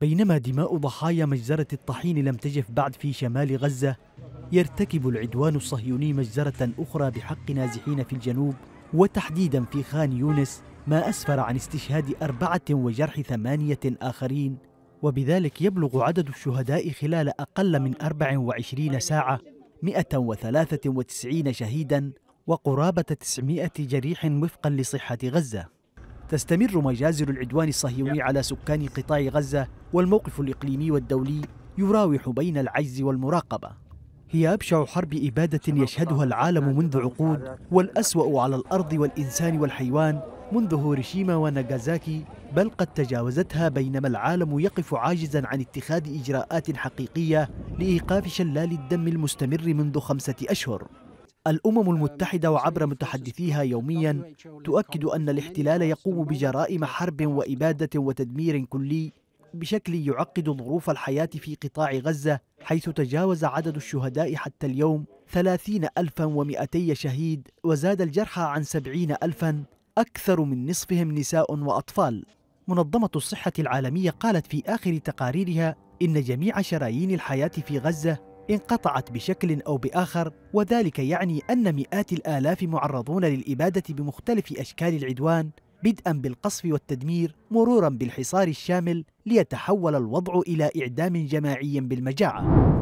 بينما دماء ضحايا مجزرة الطحين لم تجف بعد في شمال غزة يرتكب العدوان الصهيوني مجزرة أخرى بحق نازحين في الجنوب وتحديدا في خان يونس ما أسفر عن استشهاد أربعة وجرح ثمانية آخرين وبذلك يبلغ عدد الشهداء خلال أقل من 24 ساعة 193 شهيدا وقرابة 900 جريح وفقا لصحة غزة تستمر مجازر العدوان الصهيوني على سكان قطاع غزة والموقف الإقليمي والدولي يراوح بين العجز والمراقبة هي أبشع حرب إبادة يشهدها العالم منذ عقود والأسوأ على الأرض والإنسان والحيوان منذ هيروشيما وناغازاكي بل قد تجاوزتها بينما العالم يقف عاجزا عن اتخاذ إجراءات حقيقية لإيقاف شلال الدم المستمر منذ خمسة أشهر الامم المتحده وعبر متحدثيها يوميا تؤكد ان الاحتلال يقوم بجرائم حرب واباده وتدمير كلي بشكل يعقد ظروف الحياة في قطاع غزة حيث تجاوز عدد الشهداء حتى اليوم 30200 شهيد وزاد الجرحى عن ألفا أكثر من نصفهم نساء وأطفال منظمة الصحة العالمية قالت في آخر تقاريرها إن جميع شرايين الحياة في غزة انقطعت بشكل أو بآخر وذلك يعني أن مئات الآلاف معرضون للإبادة بمختلف أشكال العدوان بدءا بالقصف والتدمير مرورا بالحصار الشامل ليتحول الوضع إلى إعدام جماعي بالمجاعة